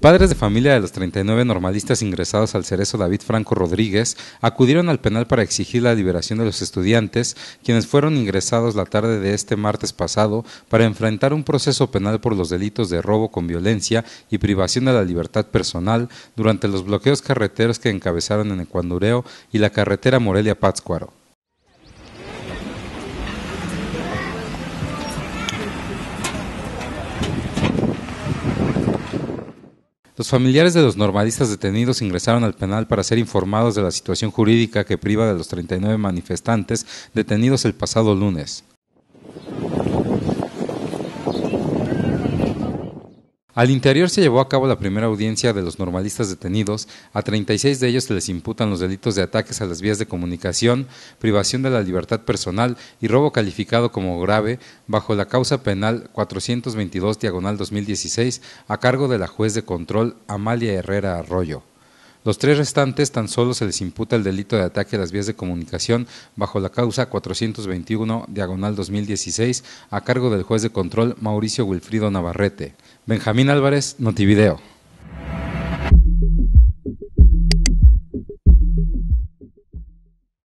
Padres de familia de los 39 normalistas ingresados al Cerezo David Franco Rodríguez acudieron al penal para exigir la liberación de los estudiantes, quienes fueron ingresados la tarde de este martes pasado para enfrentar un proceso penal por los delitos de robo con violencia y privación de la libertad personal durante los bloqueos carreteros que encabezaron en Ecuandureo y la carretera Morelia-Pátzcuaro. Los familiares de los normalistas detenidos ingresaron al penal para ser informados de la situación jurídica que priva de los 39 manifestantes detenidos el pasado lunes. Al interior se llevó a cabo la primera audiencia de los normalistas detenidos. A 36 de ellos se les imputan los delitos de ataques a las vías de comunicación, privación de la libertad personal y robo calificado como grave bajo la causa penal 422 diagonal 2016 a cargo de la juez de control Amalia Herrera Arroyo. Los tres restantes tan solo se les imputa el delito de ataque a las vías de comunicación bajo la causa 421 diagonal 2016 a cargo del juez de control Mauricio Wilfrido Navarrete. Benjamín Álvarez, Notivideo.